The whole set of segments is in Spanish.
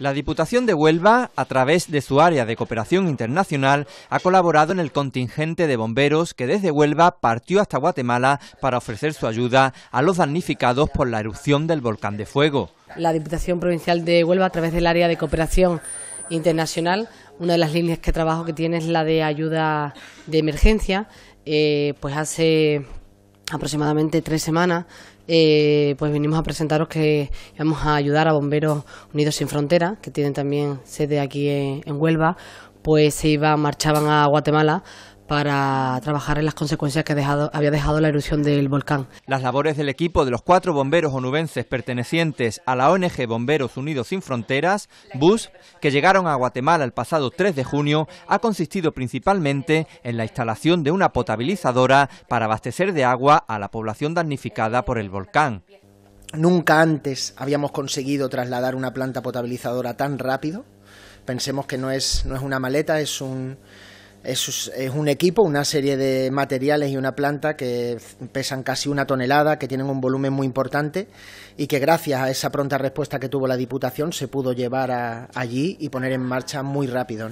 La Diputación de Huelva, a través de su área de cooperación internacional, ha colaborado en el contingente de bomberos que desde Huelva partió hasta Guatemala para ofrecer su ayuda a los damnificados por la erupción del volcán de fuego. La Diputación Provincial de Huelva, a través del área de cooperación internacional, una de las líneas que trabajo que tiene es la de ayuda de emergencia, eh, pues hace aproximadamente tres semanas, eh, pues vinimos a presentaros que íbamos a ayudar a Bomberos Unidos Sin Fronteras, que tienen también sede aquí en, en Huelva, pues se iban, marchaban a Guatemala para trabajar en las consecuencias que había dejado la erupción del volcán. Las labores del equipo de los cuatro bomberos onubenses pertenecientes a la ONG Bomberos Unidos Sin Fronteras, BUS, que llegaron a Guatemala el pasado 3 de junio, ha consistido principalmente en la instalación de una potabilizadora para abastecer de agua a la población damnificada por el volcán. Nunca antes habíamos conseguido trasladar una planta potabilizadora tan rápido. Pensemos que no es una maleta, es un, es, un equipo, una serie de materiales y una planta que pesan casi una tonelada, que tienen un volumen muy importante y que gracias a esa pronta respuesta que tuvo la Diputación se pudo llevar allí y poner en marcha muy rápido.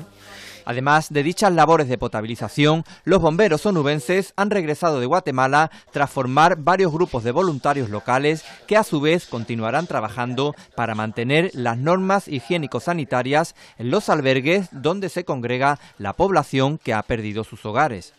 Además de dichas labores de potabilización, los bomberos onubenses han regresado de Guatemala tras formar varios grupos de voluntarios locales que a su vez continuarán trabajando para mantener las normas higiénico-sanitarias en los albergues donde se congrega la población que ha perdido sus hogares.